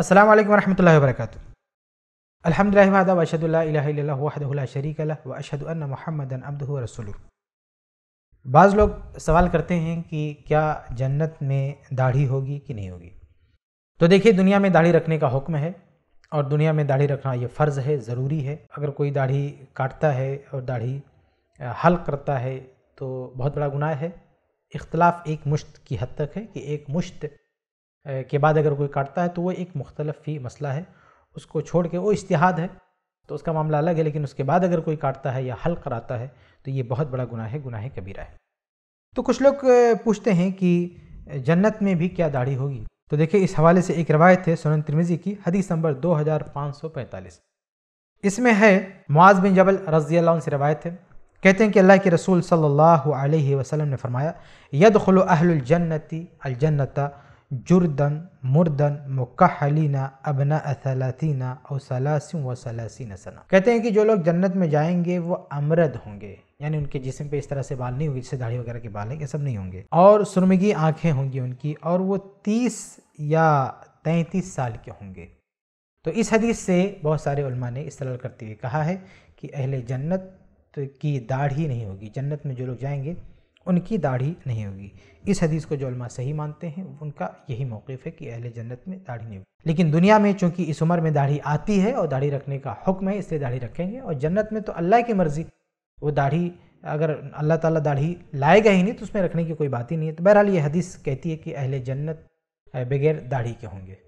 अस्सलाम वालेकुम रहमतुल्लाहि व बरकातुहू वहदा व अशहदु ला इलाहा इल्लल्लाहु वहदहु ला शरीक लह व अशहदु अन्ना मुहम्मदन अब्दुहु व रसूलुहू बाज़ लोग सवाल करते हैं कि क्या जन्नत में दाढ़ी होगी कि नहीं होगी तो देखिए दुनिया में दाढ़ी रखने का हुक्म है और दुनिया में दाढ़ी रखना ये फ़र्ज़ है ज़रूरी है अगर कोई दाढ़ी काटता है और दाढ़ी हल करता है तो बहुत बड़ा गुनाह है इख्तलाफ एक मुश्त की हद तक है कि एक मुश्त के बाद अगर कोई काटता है तो वो एक मुख्तलफ ही मसला है उसको छोड़ के वो इश्तहाद है तो उसका मामला अलग है लेकिन उसके बाद अगर कोई काटता है या हल कराता है तो ये बहुत बड़ा गुनाह है गुनाह कबीरा है तो कुछ लोग पूछते हैं कि जन्नत में भी क्या दाढ़ी होगी तो देखिए इस हवाले से एक रवायत है सोन तिरमिजी की हदीस नंबर पैंतालीस इसमें है मुआज़ बिन जबल रजी अल्लाह से रवायत है कहते हैं कि अल्लाह के रसूल सल्लल्लाहु अलैहि वसल्लम ने फरमाया यद खलो अहलजन्नती अलजन्नता जुर्दन मुर्दन मुक्लीना अबना असलातीना और सलासी व सलासी नसना कहते हैं कि जो लोग जन्नत में जाएंगे वो अमरद होंगे यानी उनके जिसम पे इस तरह से बाल नहीं होगी जिससे दाढ़ी वगैरह के बाल हैं ये सब नहीं होंगे और सुरमगी आंखें होंगी उनकी और वो तीस या तैंतीस साल के होंगे तो इस हदीस से बहुत सारे उलमा ने इस्तलाल करते हुए कहा है कि अहले जन्नत की दाढ़ी नहीं होगी जन्नत में जो लोग जाएंगे उनकी दाढ़ी नहीं होगी इस हदीस को जोलमा सही मानते हैं उनका यही मौक़ है कि अहले जन्नत में दाढ़ी नहीं होगी लेकिन दुनिया में चूंकि इस उम्र में दाढ़ी आती है और दाढ़ी रखने का हुक्म है इसलिए दाढ़ी रखेंगे और जन्नत में तो अल्लाह की मर्ज़ी वो दाढ़ी अगर अल्लाह ताला दाढ़ी लाएगा ही नहीं तो उसमें रखने की कोई बात ही नहीं है तो बहरहाल ये हदीस कहती है कि अहले जन्नत बगैर दाढ़ी के होंगे